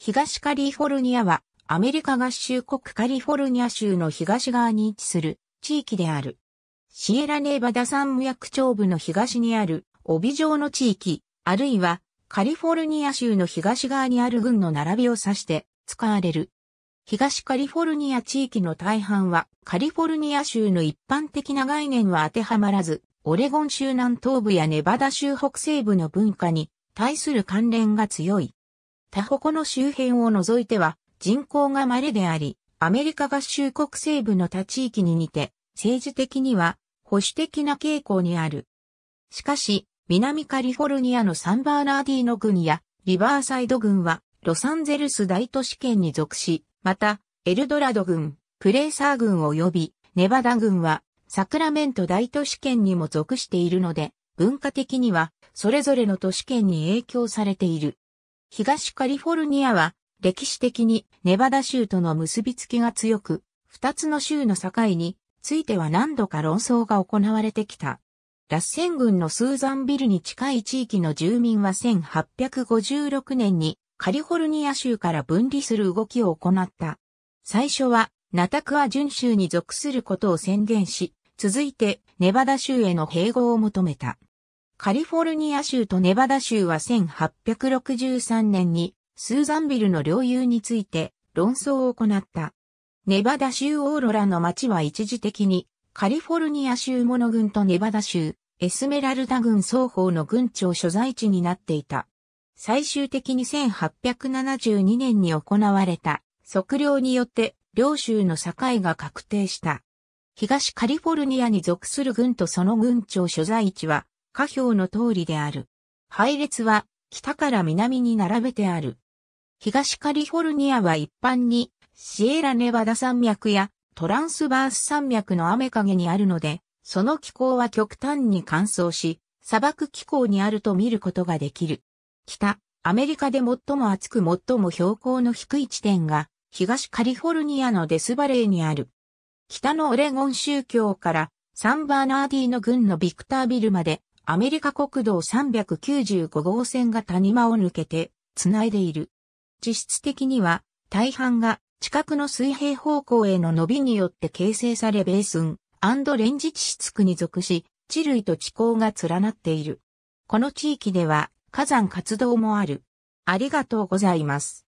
東カリフォルニアはアメリカ合衆国カリフォルニア州の東側に位置する地域である。シエラネーバダ山脈町部の東にある帯状の地域、あるいはカリフォルニア州の東側にある軍の並びを指して使われる。東カリフォルニア地域の大半はカリフォルニア州の一般的な概念は当てはまらず、オレゴン州南東部やネバダ州北西部の文化に対する関連が強い。他国の周辺を除いては人口が稀であり、アメリカ合衆国西部の他地域に似て、政治的には保守的な傾向にある。しかし、南カリフォルニアのサンバーナーディーノ郡やリバーサイド郡はロサンゼルス大都市圏に属し、また、エルドラド郡、プレーサー郡及びネバダ郡はサクラメント大都市圏にも属しているので、文化的にはそれぞれの都市圏に影響されている。東カリフォルニアは歴史的にネバダ州との結びつきが強く、二つの州の境については何度か論争が行われてきた。ラッセン郡のスーザンビルに近い地域の住民は1856年にカリフォルニア州から分離する動きを行った。最初はナタクア準州に属することを宣言し、続いてネバダ州への併合を求めた。カリフォルニア州とネバダ州は1863年にスーザンビルの領有について論争を行った。ネバダ州オーロラの町は一時的にカリフォルニア州モノ軍とネバダ州、エスメラルダ軍双方の軍庁所在地になっていた。最終的に1872年に行われた測量によって両州の境が確定した。東カリフォルニアに属する軍とその軍庁所在地は下表の通りである。配列は北から南に並べてある。東カリフォルニアは一般にシエラネバダ山脈やトランスバース山脈の雨陰にあるので、その気候は極端に乾燥し、砂漠気候にあると見ることができる。北、アメリカで最も暑く最も標高の低い地点が、東カリフォルニアのデスバレーにある。北のオレゴン宗教からサンバーナーディの軍のビクタービルまでアメリカ国道395号線が谷間を抜けて、繋いでいる。実質的には、大半が近くの水平方向への伸びによって形成されベースン、アンドレンジ地質区に属し、地類と地高が連なっている。この地域では火山活動もある。ありがとうございます。